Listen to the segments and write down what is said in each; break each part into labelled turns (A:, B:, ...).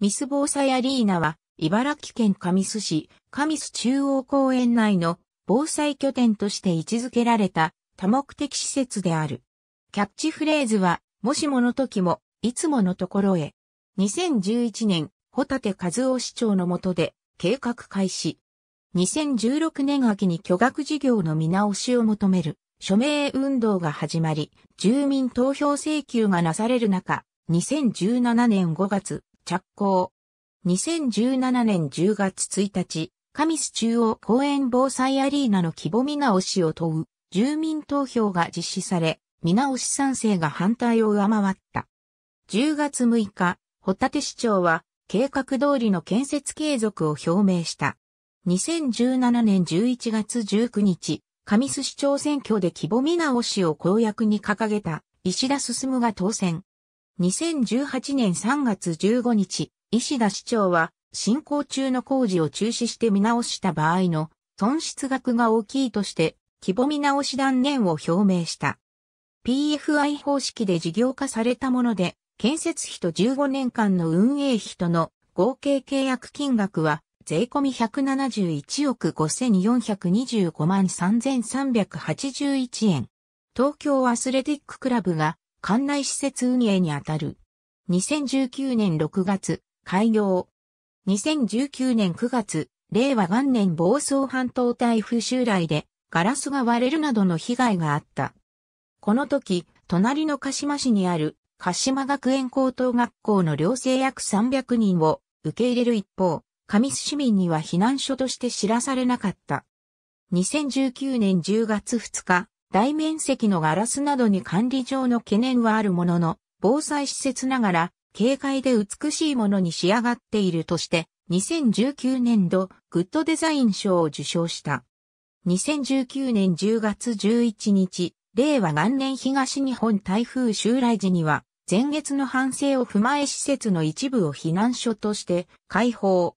A: ミス防災アリーナは、茨城県神栖市、神栖中央公園内の防災拠点として位置づけられた多目的施設である。キャッチフレーズは、もしもの時も、いつものところへ。2011年、ホタテ和夫市長の下で計画開始。2016年秋に巨額事業の見直しを求める署名運動が始まり、住民投票請求がなされる中、2017年5月、着工。2017年10月1日、神栖中央公園防災アリーナの規模見直しを問う住民投票が実施され、見直し賛成が反対を上回った。10月6日、ホタテ市長は計画通りの建設継続を表明した。2017年11月19日、神栖市長選挙で規模見直しを公約に掲げた石田進が当選。2018年3月15日、石田市長は、進行中の工事を中止して見直した場合の損失額が大きいとして、規模見直し断念を表明した。PFI 方式で事業化されたもので、建設費と15年間の運営費との合計契約金額は、税込み171億5425万3381円。東京アスレティッククラブが館内施設運営にあたる。2019年6月、開業。2019年9月、令和元年房総半島台風襲来で、ガラスが割れるなどの被害があった。この時、隣の鹿島市にある、鹿島学園高等学校の寮生約300人を受け入れる一方、上市民には避難所として知らされなかった。2019年10月2日、大面積のガラスなどに管理上の懸念はあるものの、防災施設ながら、軽快で美しいものに仕上がっているとして、2019年度、グッドデザイン賞を受賞した。2019年10月11日、令和元年東日本台風襲来時には、前月の反省を踏まえ施設の一部を避難所として開放。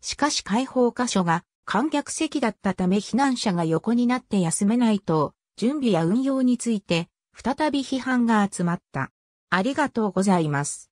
A: しかし開放箇所が観客席だったため避難者が横になって休めないと準備や運用について、再び批判が集まった。ありがとうございます。